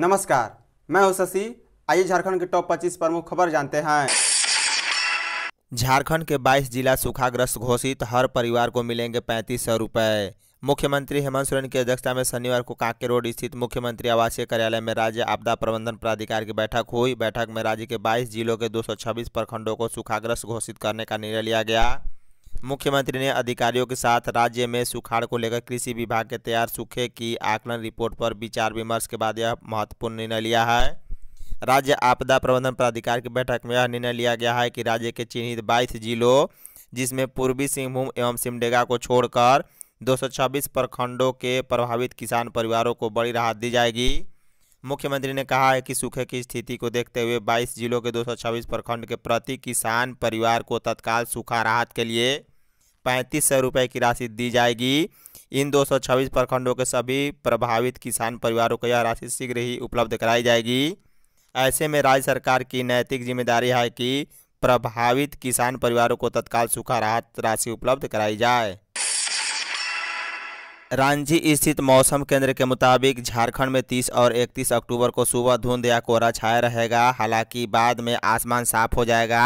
नमस्कार मैं हूं शशि आइए झारखंड के टॉप 25 प्रमुख खबर जानते हैं झारखंड के 22 जिला सूखाग्रस्त घोषित हर परिवार को मिलेंगे पैंतीस सौ रुपये मुख्यमंत्री हेमंत सोरेन की अध्यक्षता में शनिवार को कांके रोड स्थित मुख्यमंत्री आवासीय कार्यालय में राज्य आपदा प्रबंधन प्राधिकार की बैठक हुई बैठक में राज्य के 22 जिलों के 226 प्रखंडों को सूखाग्रस्त घोषित करने का निर्णय लिया गया मुख्यमंत्री ने अधिकारियों के साथ राज्य में सुखाड़ को लेकर कृषि विभाग के तैयार सूखे की आकलन रिपोर्ट पर विचार विमर्श के बाद यह महत्वपूर्ण निर्णय लिया है राज्य आपदा प्रबंधन प्राधिकार की बैठक में यह निर्णय लिया गया है कि राज्य के चिन्हित बाईस जिलों जिसमें पूर्वी सिंहभूम एवं सिमडेगा को छोड़कर 226 प्रखंडों के प्रभावित किसान परिवारों को बड़ी राहत दी जाएगी मुख्यमंत्री ने कहा है कि सूखे की स्थिति को देखते हुए 22 जिलों के 226 प्रखंड के प्रति किसान परिवार को तत्काल सूखा राहत के लिए पैंतीस सौ रुपये की राशि दी जाएगी इन 226 प्रखंडों के सभी प्रभावित किसान परिवारों को यह राशि शीघ्र ही उपलब्ध कराई जाएगी ऐसे में राज्य सरकार की नैतिक जिम्मेदारी है कि प्रभावित किसान परिवारों को तत्काल सूखा राहत राशि उपलब्ध कराई जाए रांची स्थित मौसम केंद्र के मुताबिक झारखंड में 30 और 31 अक्टूबर को सुबह धुंध या कोहरा छाया रहेगा हालांकि बाद में आसमान साफ हो जाएगा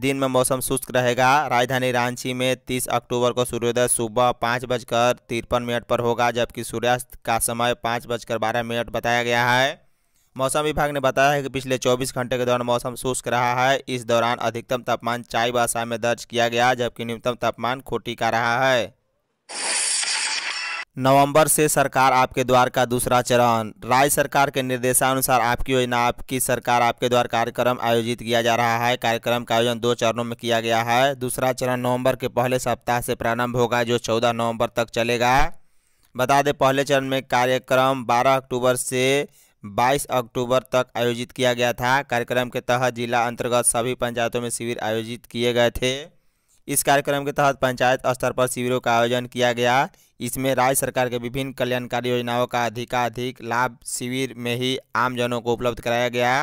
दिन में मौसम शुष्क रहेगा राजधानी रांची में 30 अक्टूबर को सूर्योदय सुबह पाँच बजकर तिरपन मिनट पर होगा जबकि सूर्यास्त का समय पाँच बजकर बारह मिनट बताया गया है मौसम विभाग ने बताया है कि पिछले 24 घंटे के दौरान मौसम शुष्क रहा है इस दौरान अधिकतम तापमान चाईबासा में दर्ज किया गया जबकि न्यूनतम तापमान खोटी का रहा है नवंबर से सरकार आपके द्वार का दूसरा चरण राज्य सरकार के निर्देशानुसार आपकी योजना आपकी सरकार आपके द्वार कार्यक्रम आयोजित किया जा रहा है कार्यक्रम का आयोजन दो चरणों में किया गया है दूसरा चरण नवंबर के पहले सप्ताह से प्रारंभ होगा जो 14 नवंबर तक चलेगा बता दें पहले चरण में कार्यक्रम 12 अक्टूबर से 22 अक्टूबर तक आयोजित किया गया था कार्यक्रम के तहत जिला अंतर्गत सभी पंचायतों में शिविर आयोजित किए गए थे इस कार्यक्रम के तहत पंचायत स्तर पर शिविरों का आयोजन किया गया इसमें राज्य सरकार के विभिन्न कल्याणकारी योजनाओं का अधिकाधिक लाभ शिविर में ही आमजनों को उपलब्ध कराया गया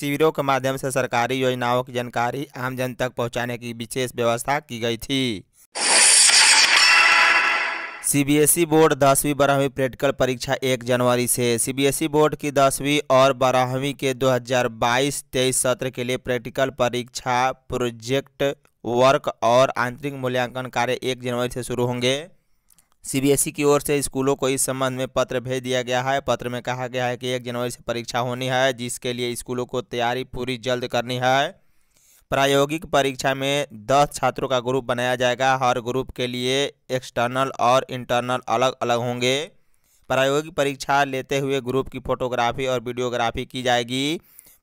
शिविरों के माध्यम से सरकारी योजनाओं की जानकारी आमजन तक पहुंचाने की विशेष व्यवस्था की गई थी सीबीएसई बोर्ड दसवीं बारहवीं प्रैक्टिकल परीक्षा एक जनवरी से सीबीएसई बोर्ड की दसवीं और बारहवीं के 2022-23 सत्र के लिए प्रैक्टिकल परीक्षा प्रोजेक्ट वर्क और आंतरिक मूल्यांकन कार्य एक जनवरी से शुरू होंगे सीबीएसई e की ओर से स्कूलों को इस संबंध में पत्र भेज दिया गया है पत्र में कहा गया है कि एक जनवरी से परीक्षा होनी है जिसके लिए स्कूलों को तैयारी पूरी जल्द करनी है प्रायोगिक परीक्षा में दस छात्रों का ग्रुप बनाया जाएगा हर ग्रुप के लिए एक्सटर्नल और इंटरनल अलग अलग होंगे प्रायोगिक परीक्षा लेते हुए ग्रुप की फोटोग्राफी और वीडियोग्राफी की जाएगी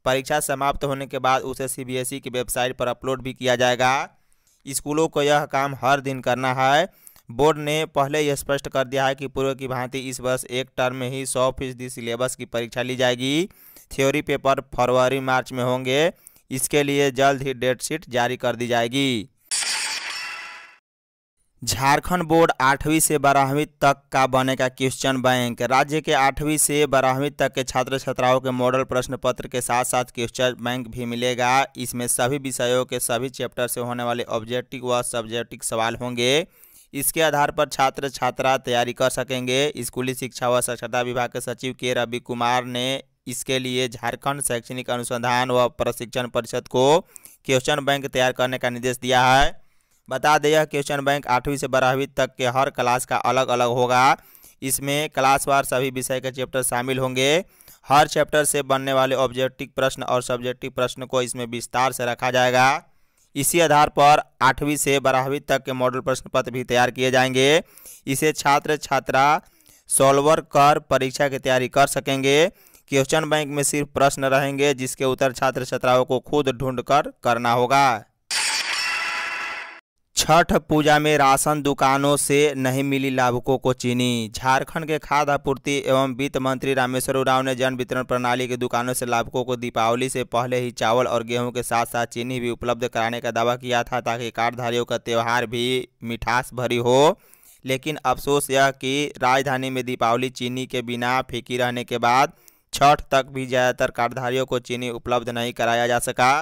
परीक्षा समाप्त होने के बाद उसे सीबीएसई e की वेबसाइट पर अपलोड भी किया जाएगा स्कूलों को यह काम हर दिन करना है बोर्ड ने पहले यह स्पष्ट कर दिया है कि पूर्व की भांति इस वर्ष एक टर्म में ही सौ फीसदी सिलेबस की परीक्षा ली जाएगी थ्योरी पेपर फरवरी मार्च में होंगे इसके लिए जल्द ही डेट शीट जारी कर दी जाएगी झारखंड बोर्ड आठवीं से बारहवीं तक का बनेगा क्वेश्चन बैंक राज्य के आठवीं से बारहवीं तक के छात्र छात्राओं के मॉडल प्रश्न पत्र के साथ साथ क्वेश्चन बैंक भी मिलेगा इसमें सभी विषयों के सभी चैप्टर से होने वाले ऑब्जेक्टिव व सब्जेक्टिव सवाल होंगे इसके आधार पर छात्र छात्रा तैयारी कर सकेंगे स्कूली शिक्षा व साक्षरता विभाग के सचिव के रवि कुमार ने इसके लिए झारखंड शैक्षणिक अनुसंधान व प्रशिक्षण परिषद को क्वेश्चन बैंक तैयार करने का निर्देश दिया है बता दें यह क्वेश्चन बैंक आठवीं से बारहवीं तक के हर क्लास का अलग अलग होगा इसमें क्लासवार सभी विषय के चैप्टर शामिल होंगे हर चैप्टर से बनने वाले ऑब्जेक्टिव प्रश्न और सब्जेक्टिव प्रश्न को इसमें विस्तार से रखा जाएगा इसी आधार पर आठवीं से बारहवीं तक के मॉडल प्रश्न पत्र भी तैयार किए जाएंगे इसे छात्र छात्रा सॉल्वर कर परीक्षा की तैयारी कर सकेंगे क्वेश्चन बैंक में सिर्फ प्रश्न रहेंगे जिसके उत्तर छात्र छात्राओं को खुद ढूंढकर करना होगा छठ पूजा में राशन दुकानों से नहीं मिली लाभुकों को चीनी झारखंड के खाद्य आपूर्ति एवं वित्त मंत्री रामेश्वर उराव ने जन वितरण प्रणाली की दुकानों से लाभुकों को दीपावली से पहले ही चावल और गेहूं के साथ साथ चीनी भी उपलब्ध कराने का दावा किया था ताकि कार्डधारियों का त्यौहार भी मिठास भरी हो लेकिन अफसोस यह कि राजधानी में दीपावली चीनी के बिना फीकी रहने के बाद छठ तक भी ज़्यादातर कार्डधारियों को चीनी उपलब्ध नहीं कराया जा सका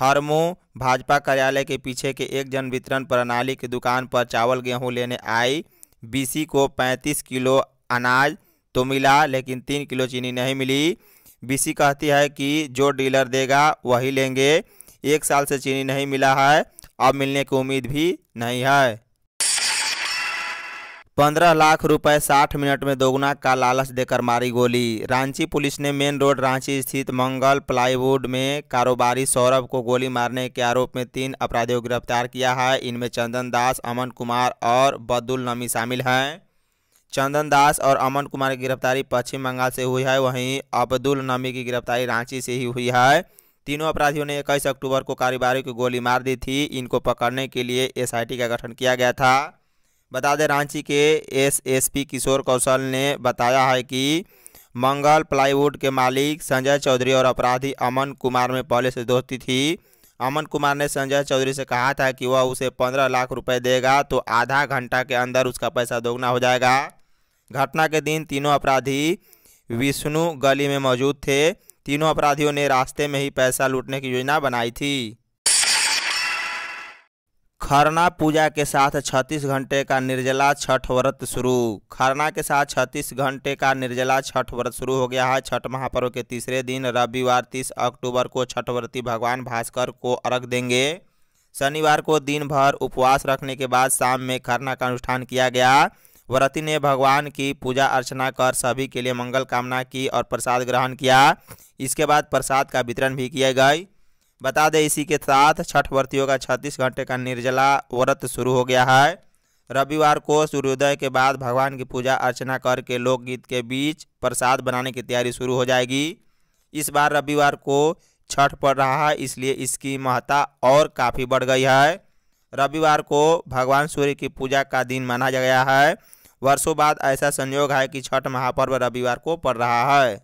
हरमू भाजपा कार्यालय के पीछे के एक जन वितरण प्रणाली की दुकान पर चावल गेहूं लेने आई बीसी को 35 किलो अनाज तो मिला लेकिन तीन किलो चीनी नहीं मिली बीसी कहती है कि जो डीलर देगा वही लेंगे एक साल से चीनी नहीं मिला है अब मिलने की उम्मीद भी नहीं है पंद्रह लाख रुपए साठ मिनट में दोगुना का लालच देकर मारी गोली रांची पुलिस ने मेन रोड रांची स्थित मंगल प्लाईवुड में कारोबारी सौरभ को गोली मारने के आरोप में तीन अपराधियों को गिरफ्तार किया है इनमें चंदन दास अमन कुमार और बदुल नमी शामिल हैं चंदन दास और अमन कुमार की गिरफ्तारी पश्चिम बंगाल से हुई है वहीं अब्दुल नमी की गिरफ्तारी रांची से ही हुई है तीनों अपराधियों ने इक्कीस अक्टूबर को कारोबारी को गोली मार दी थी इनको पकड़ने के लिए एसआईटी का गठन किया गया था बता दें रांची के एसएसपी किशोर कौशल ने बताया है कि मंगल प्लाईवुड के मालिक संजय चौधरी और अपराधी अमन कुमार में पहले से दोस्ती थी अमन कुमार ने संजय चौधरी से कहा था कि वह उसे पंद्रह लाख रुपए देगा तो आधा घंटा के अंदर उसका पैसा दोगुना हो जाएगा घटना के दिन तीनों अपराधी विष्णु गली में मौजूद थे तीनों अपराधियों ने रास्ते में ही पैसा लूटने की योजना बनाई थी खरना पूजा के साथ 36 घंटे का निर्जला छठ व्रत शुरू खरना के साथ 36 घंटे का निर्जला छठ व्रत शुरू हो गया है छठ महापर्व के तीसरे दिन रविवार 30 अक्टूबर को छठव्रती भगवान भास्कर को अर्घ देंगे शनिवार को दिन भर उपवास रखने के बाद शाम में खरना का अनुष्ठान किया गया व्रती ने भगवान की पूजा अर्चना कर सभी के लिए मंगल कामना की और प्रसाद ग्रहण किया इसके बाद प्रसाद का वितरण भी किया गया बता दें इसी के साथ छठ व्रतियों का छत्तीस घंटे का निर्जला व्रत शुरू हो गया है रविवार को सूर्योदय के बाद भगवान की पूजा अर्चना करके लोकगीत के बीच प्रसाद बनाने की तैयारी शुरू हो जाएगी इस बार रविवार को छठ पड़ रहा है इसलिए इसकी महत्ता और काफ़ी बढ़ गई है रविवार को भगवान सूर्य की पूजा का दिन माना गया है वर्षों बाद ऐसा संयोग है कि छठ महापर्व रविवार को पड़ रहा है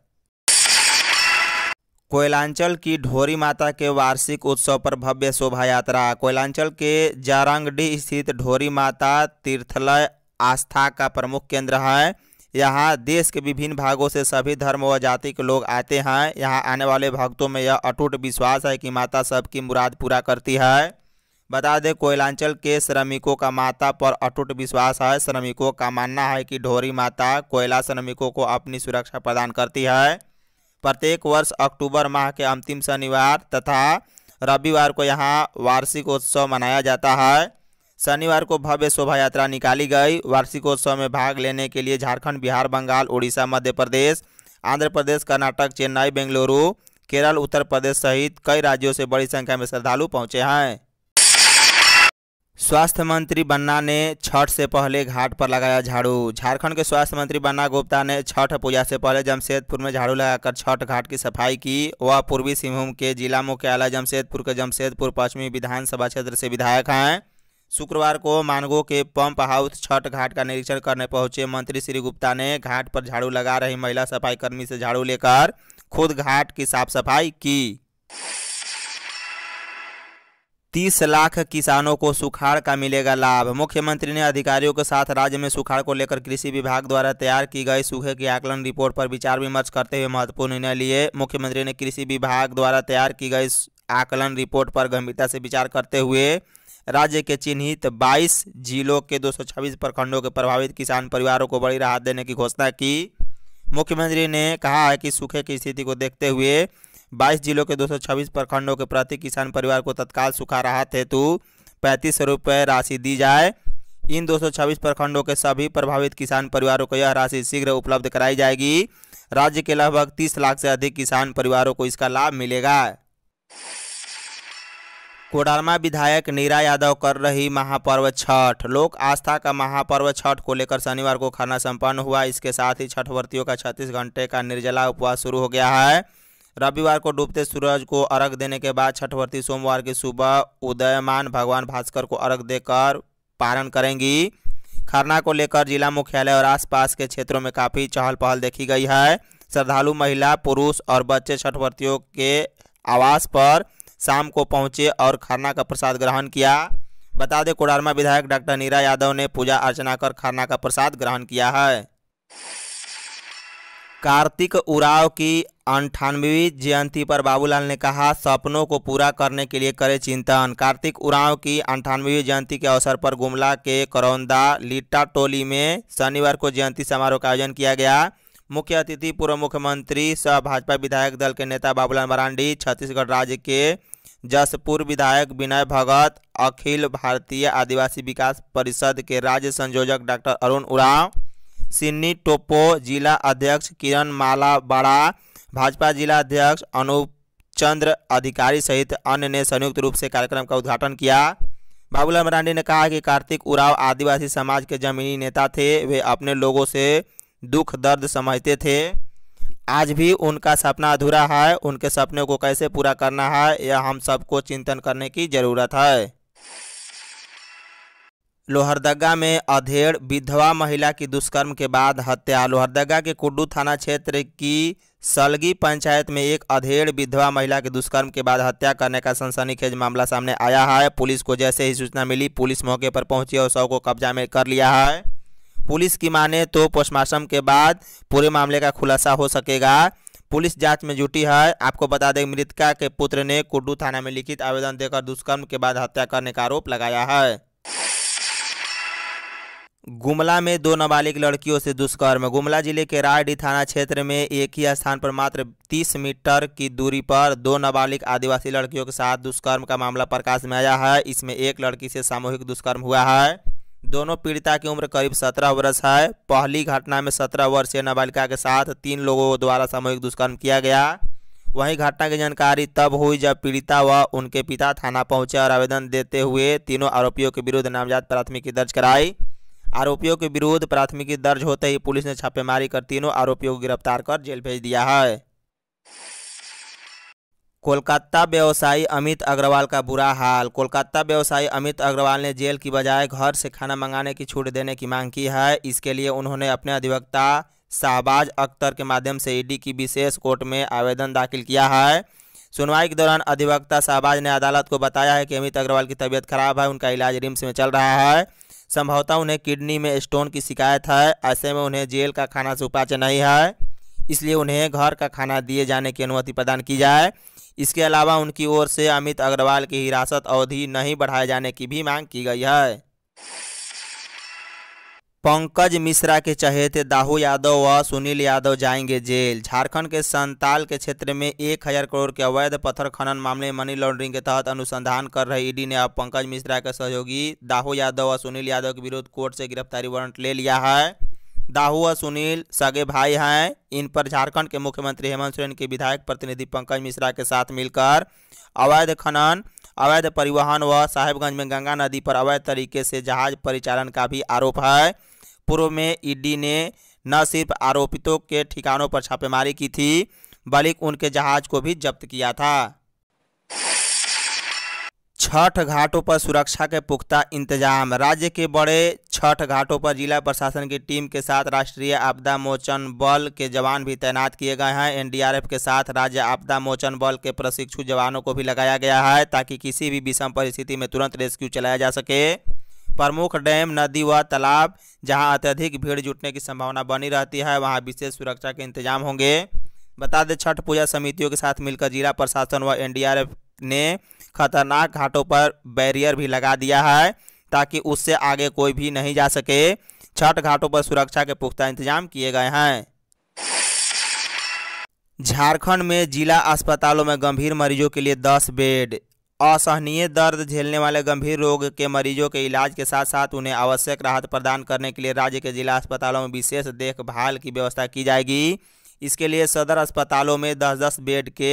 कोयलांचल की ढोरी माता के वार्षिक उत्सव पर भव्य शोभा यात्रा कोयलांचल के जारंगडी स्थित ढोरी माता तीर्थलय आस्था का प्रमुख केंद्र है यहाँ देश के विभिन्न भागों से सभी धर्म व जाति के लोग आते हैं यहाँ आने वाले भक्तों में यह अटूट विश्वास है कि माता सबकी मुराद पूरा करती है बता दें कोयलांचल के श्रमिकों का माता पर अटूट विश्वास है श्रमिकों का मानना है कि ढोरी माता कोयला श्रमिकों को अपनी सुरक्षा प्रदान करती है प्रत्येक वर्ष अक्टूबर माह के अंतिम शनिवार तथा रविवार को यहाँ वार्षिकोत्सव मनाया जाता है शनिवार को भव्य शोभा यात्रा निकाली गई वार्षिकोत्सव में भाग लेने के लिए झारखंड बिहार बंगाल उड़ीसा मध्य प्रदेश आंध्र प्रदेश कर्नाटक चेन्नई बेंगलुरु केरल उत्तर प्रदेश सहित कई राज्यों से बड़ी संख्या में श्रद्धालु पहुँचे हैं स्वास्थ्य मंत्री बन्ना ने छठ से पहले घाट पर लगाया झाड़ू झारखंड के स्वास्थ्य मंत्री बन्ना गुप्ता ने छठ पूजा से पहले जमशेदपुर में झाड़ू लगाकर छठ घाट की सफाई की वह पूर्वी सिंहभूम के जिला मुख्यालय जमशेदपुर के जमशेदपुर पश्चिमी विधानसभा क्षेत्र से विधायक हैं शुक्रवार को मानगो के पंप हाउस छठ घाट का निरीक्षण करने पहुंचे मंत्री श्री गुप्ता ने घाट पर झाड़ू लगा रही महिला सफाईकर्मी से झाड़ू लेकर खुद घाट की साफ सफाई की तीस लाख किसानों को सुखाड़ का मिलेगा लाभ मुख्यमंत्री ने अधिकारियों के साथ राज्य में सुखाड़ को लेकर कृषि विभाग द्वारा तैयार की गई सूखे की आकलन रिपोर्ट पर विचार विमर्श करते हुए महत्वपूर्ण निर्णय लिए मुख्यमंत्री ने कृषि विभाग द्वारा तैयार की गई आकलन रिपोर्ट पर गंभीरता से विचार करते हुए राज्य के चिन्हित 22 जिलों के 226 प्रखंडों के प्रभावित किसान परिवारों को बड़ी राहत देने की घोषणा की मुख्यमंत्री ने कहा है कि सूखे की स्थिति को देखते हुए बाईस जिलों के 226 प्रखंडों के प्रति किसान परिवार को तत्काल सुखा राहत हेतु पैंतीस रुपये राशि दी जाए इन 226 प्रखंडों के सभी प्रभावित किसान परिवारों को यह राशि शीघ्र उपलब्ध कराई जाएगी राज्य के लगभग 30 लाख से अधिक किसान परिवारों को इसका लाभ मिलेगा कोडरमा विधायक नीरा यादव कर रही महापर्व छठ लोक आस्था का महापर्व छठ को लेकर शनिवार को खाना संपन्न हुआ इसके साथ ही छठ व्रतियों का छत्तीस घंटे का निर्जला उपवास शुरू हो गया है रविवार को डूबते सूरज को अर्घ देने के बाद छठवर्ती सोमवार की सुबह उदयमान भगवान भास्कर को अर्घ देकर पारण करेंगी खरना को लेकर जिला मुख्यालय और आसपास के क्षेत्रों में काफ़ी चहल पहल देखी गई है श्रद्धालु महिला पुरुष और बच्चे छठवर्तियों के आवास पर शाम को पहुंचे और खरना का प्रसाद ग्रहण किया बता दें कोडारमा विधायक डॉक्टर नीरा यादव ने पूजा अर्चना कर खरना का प्रसाद ग्रहण किया है कार्तिक उराव की अंठानवे जयंती पर बाबूलाल ने कहा सपनों को पूरा करने के लिए करें चिंतन कार्तिक उराव की अंठानवी जयंती के अवसर पर गुमला के करौंदा लिट्टा टोली में शनिवार को जयंती समारोह का आयोजन किया गया मुख्य अतिथि पूर्व मुख्यमंत्री सह भाजपा विधायक दल के नेता बाबूलाल मरांडी छत्तीसगढ़ राज्य के जसपुर विधायक विनय भगत अखिल भारतीय आदिवासी विकास परिषद के राज्य संयोजक डॉक्टर अरुण उराव सिन्नी टोपो जिला अध्यक्ष किरण माला बड़ा भाजपा जिला अध्यक्ष अनूप चंद्र अधिकारी सहित अन्य ने संयुक्त रूप से कार्यक्रम का उद्घाटन किया बाबूलाल मरांडी ने कहा कि कार्तिक उराव आदिवासी समाज के जमीनी नेता थे वे अपने लोगों से दुख दर्द समझते थे आज भी उनका सपना अधूरा है उनके सपने को कैसे पूरा करना है यह हम सबको चिंतन करने की ज़रूरत है लोहरदगा में अधेड़ विधवा महिला की दुष्कर्म के बाद हत्या लोहरदगा के कुड्डू थाना क्षेत्र की सलगी पंचायत में एक अधेड़ विधवा महिला के दुष्कर्म के बाद हत्या करने का सनसनीखेज मामला सामने आया है पुलिस को जैसे ही सूचना मिली पुलिस मौके पर पहुंची और शव को कब्जा में कर लिया है पुलिस की माने तो पोस्टमार्टम के बाद पूरे मामले का खुलासा हो सकेगा पुलिस जांच में जुटी है आपको बता दें मृतका के पुत्र ने कुड्डू थाना में लिखित आवेदन देकर दुष्कर्म के बाद हत्या करने का आरोप लगाया है गुमला में दो नाबालिग लड़कियों से दुष्कर्म गुमला जिले के रायडी थाना क्षेत्र में एक ही स्थान पर मात्र 30 मीटर की दूरी पर दो नाबालिग आदिवासी लड़कियों के साथ दुष्कर्म का मामला प्रकाश में आया है इसमें एक लड़की से सामूहिक दुष्कर्म हुआ है दोनों पीड़िता की उम्र करीब 17 वर्ष है पहली घटना में सत्रह वर्षीय नाबालिका के साथ तीन लोगों द्वारा सामूहिक दुष्कर्म किया गया वहीं घटना की जानकारी तब हुई जब पीड़िता व उनके पिता थाना पहुंचे और आवेदन देते हुए तीनों आरोपियों के विरुद्ध नामजद प्राथमिकी दर्ज कराई आरोपियों के विरुद्ध प्राथमिकी दर्ज होते ही पुलिस ने छापेमारी कर तीनों आरोपियों को गिरफ्तार कर जेल भेज दिया है कोलकाता व्यवसायी अमित अग्रवाल का बुरा हाल कोलकाता व्यवसायी अमित अग्रवाल ने जेल की बजाय घर से खाना मंगाने की छूट देने की मांग की है इसके लिए उन्होंने अपने अधिवक्ता शाहबाज अख्तर के माध्यम से ईडी की विशेष कोर्ट में आवेदन दाखिल किया है सुनवाई के दौरान अधिवक्ता शाहबाज ने अदालत को बताया है कि अमित अग्रवाल की तबीयत खराब है उनका इलाज रिम्स में चल रहा है संभवतः उन्हें किडनी में स्टोन की शिकायत है ऐसे में उन्हें जेल का खाना से उपाच्य नहीं है इसलिए उन्हें घर का खाना दिए जाने की अनुमति प्रदान की जाए इसके अलावा उनकी ओर से अमित अग्रवाल की हिरासत अवधि नहीं बढ़ाए जाने की भी मांग की गई है पंकज मिश्रा के चहेते दाहू यादव व सुनील यादव जाएंगे जेल झारखंड के संताल के क्षेत्र में एक हजार करोड़ के अवैध पत्थर खनन मामले में मनी लॉन्ड्रिंग के तहत अनुसंधान कर रही ईडी ने अब पंकज मिश्रा के सहयोगी दाहू यादव व सुनील यादव के विरुद्ध कोर्ट से गिरफ्तारी वारंट ले लिया है दाहू व सुनील सगे भाई हैं इन पर झारखंड के मुख्यमंत्री हेमंत सोरेन के विधायक प्रतिनिधि पंकज मिश्रा के साथ मिलकर अवैध खनन अवैध परिवहन व साहेबगंज में गंगा नदी पर अवैध तरीके से जहाज परिचालन का भी आरोप है पूर्व में ईडी ने न सिर्फ आरोपितों के ठिकानों पर छापेमारी की थी बल्कि उनके जहाज को भी जब्त किया था छठ घाटों पर सुरक्षा के पुख्ता इंतजाम राज्य के बड़े छठ घाटों पर जिला प्रशासन की टीम के साथ राष्ट्रीय आपदा मोचन बल के जवान भी तैनात किए गए हैं एनडीआरएफ के साथ राज्य आपदा मोचन बल के प्रशिक्षु जवानों को भी लगाया गया है ताकि किसी भी विषम परिस्थिति में तुरंत रेस्क्यू चलाया जा सके प्रमुख डैम नदी व तालाब जहां अत्यधिक भीड़ जुटने की संभावना बनी रहती है वहां विशेष सुरक्षा के इंतजाम होंगे बता दें छठ पूजा समितियों के साथ मिलकर जिला प्रशासन व एनडीआरएफ ने खतरनाक घाटों पर बैरियर भी लगा दिया है ताकि उससे आगे कोई भी नहीं जा सके छठ घाटों पर सुरक्षा के पुख्ता इंतजाम किए गए हैं झारखंड में जिला अस्पतालों में गंभीर मरीजों के लिए 10 बेड असहनीय दर्द झेलने वाले गंभीर रोग के मरीजों के इलाज के साथ साथ उन्हें आवश्यक राहत प्रदान करने के लिए राज्य के जिला अस्पतालों में विशेष देखभाल की व्यवस्था की जाएगी इसके लिए सदर अस्पतालों में दस दस बेड के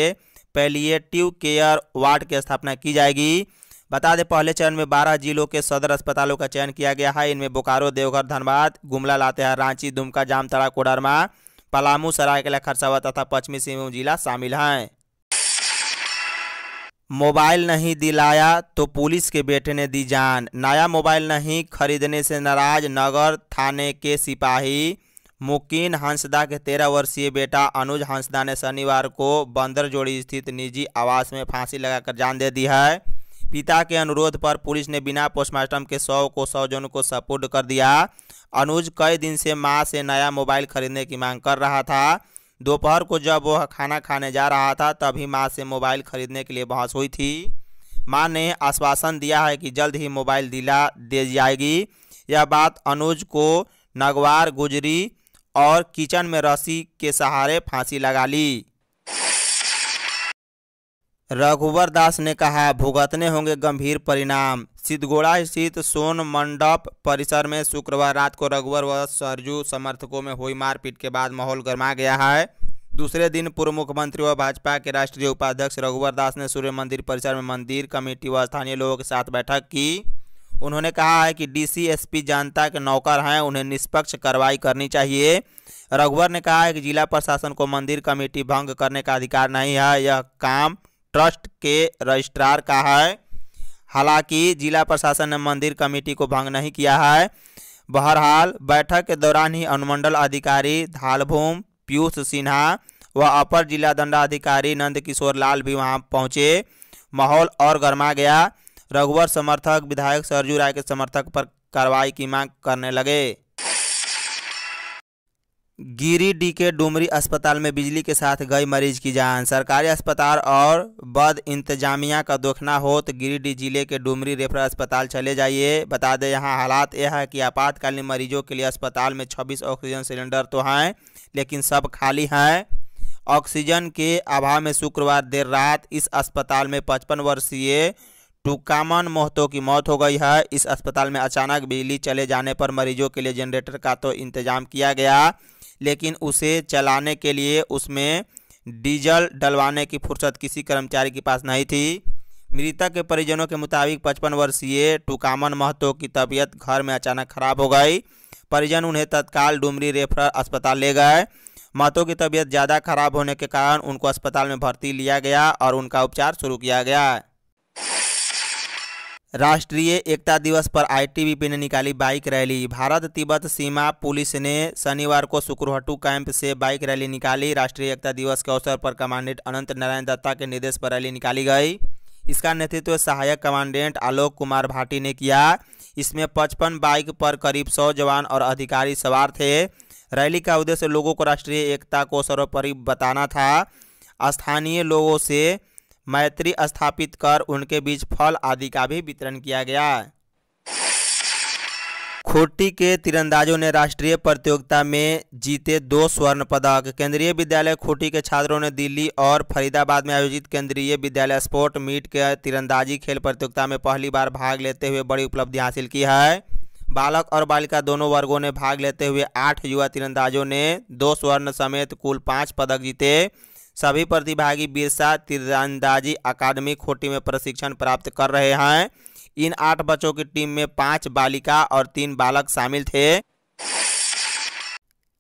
पैलिएटिव केयर वार्ड की स्थापना की जाएगी बता दें पहले चरण में बारह जिलों के सदर अस्पतालों का चयन किया गया है इनमें बोकारो देवघर धनबाद गुमला लातेहार रांची दुमका जामतड़ा कोडरमा पलामू सरायकेला खरसावा तथा पश्चिमी सिंहभूम जिला शामिल हैं मोबाइल नहीं दिलाया तो पुलिस के बेटे ने दी जान नया मोबाइल नहीं खरीदने से नाराज नगर थाने के सिपाही मुकीन हंसदा के तेरह वर्षीय बेटा अनुज हंसदा ने शनिवार को बंदर जोड़ी स्थित निजी आवास में फांसी लगाकर जान दे दी है पिता के अनुरोध पर पुलिस ने बिना पोस्टमार्टम के शव को सौजन को सपोर्ट कर दिया अनुज कई दिन से माँ से नया मोबाइल खरीदने की मांग कर रहा था दोपहर को जब वह खाना खाने जा रहा था तभी माँ से मोबाइल खरीदने के लिए बहस हुई थी माँ ने आश्वासन दिया है कि जल्द ही मोबाइल दिला दे जाएगी यह बात अनुज को नगवार गुजरी और किचन में रस्सी के सहारे फांसी लगा ली रघुवर दास ने कहा भुगतने होंगे गंभीर परिणाम सिद्धगोड़ा स्थित सोन मंडप परिसर में शुक्रवार रात को रघुवर व सरजू समर्थकों में हुई मारपीट के बाद माहौल गर्मा गया है दूसरे दिन पूर्व मुख्यमंत्री व भाजपा के राष्ट्रीय उपाध्यक्ष रघुवर दास ने सूर्य मंदिर परिसर में मंदिर कमेटी व स्थानीय लोगों के साथ बैठक की उन्होंने कहा है कि डीसीएसपी जनता के नौकर हैं उन्हें निष्पक्ष कार्रवाई करनी चाहिए रघुवर ने कहा है कि जिला प्रशासन को मंदिर कमेटी भंग करने का अधिकार नहीं है यह काम ट्रस्ट के रजिस्ट्रार का है हालांकि जिला प्रशासन ने मंदिर कमेटी को भंग नहीं किया है बहरहाल बैठक के दौरान ही अनुमंडल अधिकारी धालभूम पीयूष सिन्हा व अपर जिला दंडाधिकारी नंदकिशोर लाल भी वहां पहुंचे माहौल और गर्मा गया रघुवर समर्थक विधायक सरजू राय के समर्थक पर कार्रवाई की मांग करने लगे गिरिडीह के डुमरी अस्पताल में बिजली के साथ गई मरीज की जान सरकारी अस्पताल और बद इंतजामिया का दोखना हो तो गिरिडीह जिले के डुमरी रेफर अस्पताल चले जाइए बता दें यहाँ हालात यह है कि आपातकालीन मरीजों के लिए अस्पताल में 26 ऑक्सीजन सिलेंडर तो हैं लेकिन सब खाली हैं ऑक्सीजन के अभाव में शुक्रवार देर रात इस अस्पताल में पचपन वर्षीय टुकामन मोहतो की मौत हो गई है इस अस्पताल में अचानक बिजली चले जाने पर मरीजों के लिए जनरेटर का तो इंतजाम किया गया लेकिन उसे चलाने के लिए उसमें डीजल डलवाने की फुर्सत किसी कर्मचारी के पास नहीं थी मृतक के परिजनों के मुताबिक पचपन वर्षीय टुकामन महतो की तबीयत घर में अचानक खराब हो गई परिजन उन्हें तत्काल डुमरी रेफरल अस्पताल ले गए महतो की तबीयत ज़्यादा खराब होने के कारण उनको अस्पताल में भर्ती लिया गया और उनका उपचार शुरू किया गया राष्ट्रीय एकता दिवस पर आईटीबीपी ने निकाली बाइक रैली भारत तिब्बत सीमा पुलिस ने शनिवार को सुकुरहटू कैंप से बाइक रैली निकाली राष्ट्रीय एकता दिवस के अवसर पर कमांडेंट अनंत नारायण दत्ता के निर्देश पर रैली निकाली गई इसका नेतृत्व सहायक कमांडेंट आलोक कुमार भाटी ने किया इसमें पचपन बाइक पर करीब सौ जवान और अधिकारी सवार थे रैली का उद्देश्य लोगों को राष्ट्रीय एकता को सर्वोपरि बताना था स्थानीय लोगों से मैत्री स्थापित कर उनके बीच फल आदि का भी वितरण किया गया खुट्टी के तीरंदाजों ने राष्ट्रीय प्रतियोगिता में जीते दो स्वर्ण पदक केंद्रीय विद्यालय खुट्टी के छात्रों ने दिल्ली और फरीदाबाद में आयोजित केंद्रीय विद्यालय स्पोर्ट मीट के तीरंदाजी खेल प्रतियोगिता में पहली बार भाग लेते हुए बड़ी उपलब्धि हासिल की है बालक और बालिका दोनों वर्गों ने भाग लेते हुए आठ युवा तीरंदाजों ने दो स्वर्ण समेत कुल पाँच पदक जीते सभी प्रतिभागी बिरसा तीरंदाजी अकादमी खोटी में प्रशिक्षण प्राप्त कर रहे हैं इन आठ बच्चों की टीम में पांच बालिका और तीन बालक शामिल थे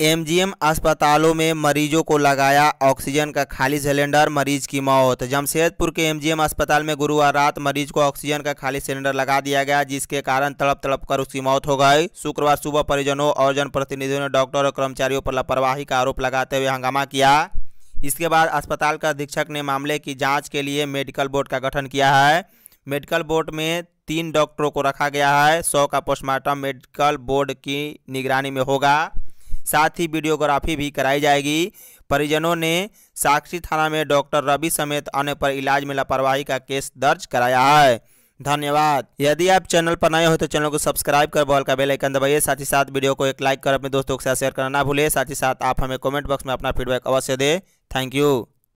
एमजीएम अस्पतालों में मरीजों को लगाया ऑक्सीजन का खाली सिलेंडर मरीज की मौत जमशेदपुर के एमजीएम अस्पताल में गुरुवार रात मरीज को ऑक्सीजन का खाली सिलेंडर लगा दिया गया जिसके कारण तड़प तड़प कर उसकी मौत हो गई शुक्रवार सुबह परिजनों और जनप्रतिनिधियों ने डॉक्टर और कर्मचारियों पर लापरवाही का आरोप लगाते हुए हंगामा किया इसके बाद अस्पताल का अधीक्षक ने मामले की जांच के लिए मेडिकल बोर्ड का गठन किया है मेडिकल बोर्ड में तीन डॉक्टरों को रखा गया है सौ का पोस्टमार्टम मेडिकल बोर्ड की निगरानी में होगा साथ ही वीडियोग्राफी भी कराई जाएगी परिजनों ने साक्षी थाना में डॉक्टर रवि समेत अन्य पर इलाज में लापरवाही का केस दर्ज कराया है धन्यवाद यदि आप चैनल पर नए हो तो चैनल को सब्सक्राइब कर बॉल का बेल आइकन दबाइए साथ ही साथ वीडियो को एक लाइक कर अपने दोस्तों के साथ शेयर करना ना भूलिए साथ ही साथ आप हमें कमेंट बॉक्स में अपना फीडबैक अवश्य दें Thank you.